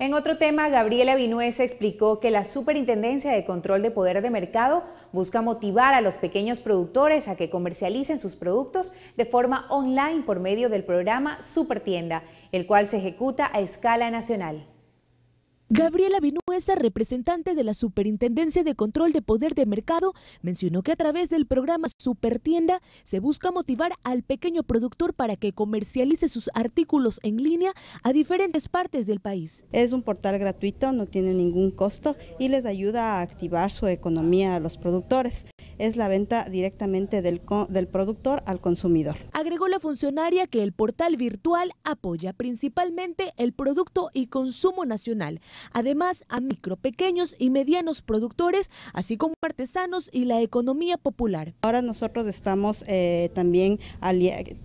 En otro tema, Gabriela Vinuez explicó que la Superintendencia de Control de Poder de Mercado busca motivar a los pequeños productores a que comercialicen sus productos de forma online por medio del programa Supertienda, el cual se ejecuta a escala nacional. Gabriela representante de la Superintendencia de Control de Poder de Mercado, mencionó que a través del programa Supertienda se busca motivar al pequeño productor para que comercialice sus artículos en línea a diferentes partes del país. Es un portal gratuito, no tiene ningún costo y les ayuda a activar su economía a los productores. Es la venta directamente del, del productor al consumidor. Agregó la funcionaria que el portal virtual apoya principalmente el producto y consumo nacional. Además, a micro, pequeños y medianos productores, así como artesanos y la economía popular. Ahora nosotros estamos eh, también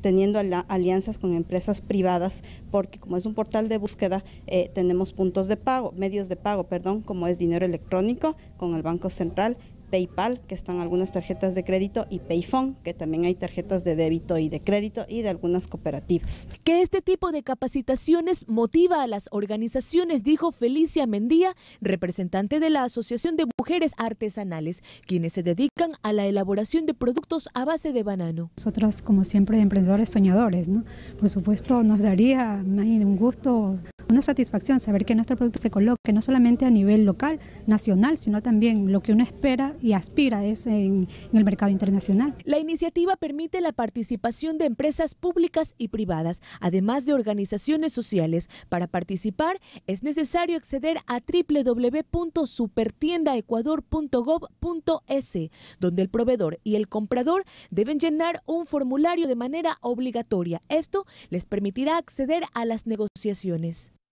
teniendo alianzas con empresas privadas porque como es un portal de búsqueda eh, tenemos puntos de pago, medios de pago, perdón, como es dinero electrónico con el Banco Central, PayPal, que están algunas tarjetas de crédito, y Payphone, que también hay tarjetas de débito y de crédito y de algunas cooperativas. Que este tipo de capacitaciones motiva a las organizaciones, dijo Felicia Mendía, representante de la Asociación de Mujeres Artesanales, quienes se dedican a la elaboración de productos a base de banano. Nosotras, como siempre, emprendedores soñadores, ¿no? Por supuesto, nos daría un gusto una satisfacción saber que nuestro producto se coloque no solamente a nivel local, nacional, sino también lo que uno espera y aspira es en, el mercado internacional. La iniciativa permite la participación de empresas públicas y privadas, además de organizaciones sociales. Para participar es necesario acceder a www.supertiendaecuador.gov.es, donde el proveedor y el comprador deben llenar un formulario de manera obligatoria. Esto les permitirá acceder a las negociaciones.